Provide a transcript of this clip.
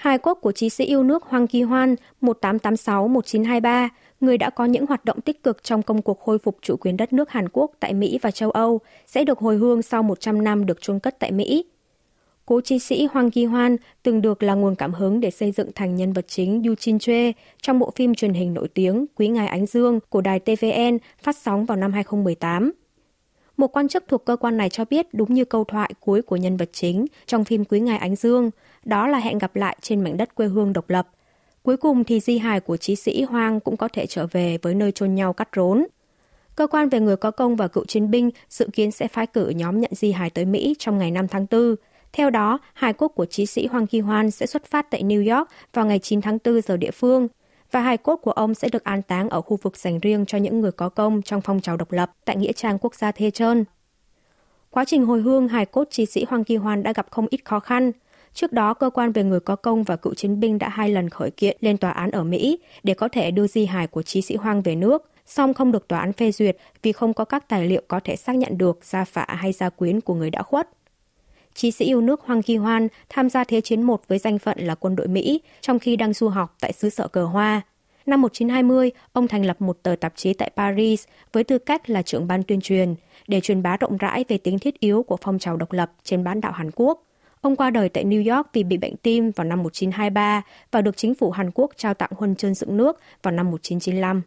Hài cốt của chí sĩ yêu nước Hoàng Kỳ Hoan 1886-1923, người đã có những hoạt động tích cực trong công cuộc khôi phục chủ quyền đất nước Hàn Quốc tại Mỹ và châu Âu, sẽ được hồi hương sau 100 năm được chôn cất tại Mỹ. Cố chí sĩ Hoàng Kỳ Hoan từng được là nguồn cảm hứng để xây dựng thành nhân vật chính Yu Chin Chue trong bộ phim truyền hình nổi tiếng Quý Ngài Ánh Dương của đài TVN phát sóng vào năm 2018. Một quan chức thuộc cơ quan này cho biết đúng như câu thoại cuối của nhân vật chính trong phim Quý Ngài Ánh Dương, đó là hẹn gặp lại trên mảnh đất quê hương độc lập. Cuối cùng thì di hài của chí sĩ Hoang cũng có thể trở về với nơi chôn nhau cắt rốn. Cơ quan về người có công và cựu chiến binh dự kiến sẽ phái cử nhóm nhận di hài tới Mỹ trong ngày 5 tháng 4. Theo đó, hài quốc của chí sĩ Hoàng Kỳ Hoan sẽ xuất phát tại New York vào ngày 9 tháng 4 giờ địa phương và hài cốt của ông sẽ được an táng ở khu vực dành riêng cho những người có công trong phong trào độc lập tại Nghĩa trang quốc gia Thê Trơn. Quá trình hồi hương, hài cốt chiến sĩ Hoàng Kỳ hoàn đã gặp không ít khó khăn. Trước đó, cơ quan về người có công và cựu chiến binh đã hai lần khởi kiện lên tòa án ở Mỹ để có thể đưa di hài của chiến sĩ Hoang về nước, song không được tòa án phê duyệt vì không có các tài liệu có thể xác nhận được gia phả hay gia quyến của người đã khuất. Chí sĩ yêu nước Hoàng Kỳ Hoan tham gia Thế chiến 1 với danh phận là quân đội Mỹ, trong khi đang du học tại xứ sở cờ hoa. Năm 1920, ông thành lập một tờ tạp chí tại Paris với tư cách là trưởng ban tuyên truyền để truyền bá rộng rãi về tính thiết yếu của phong trào độc lập trên bán đảo Hàn Quốc. Ông qua đời tại New York vì bị bệnh tim vào năm 1923 và được chính phủ Hàn Quốc trao tặng huân chương dựng nước vào năm 1995.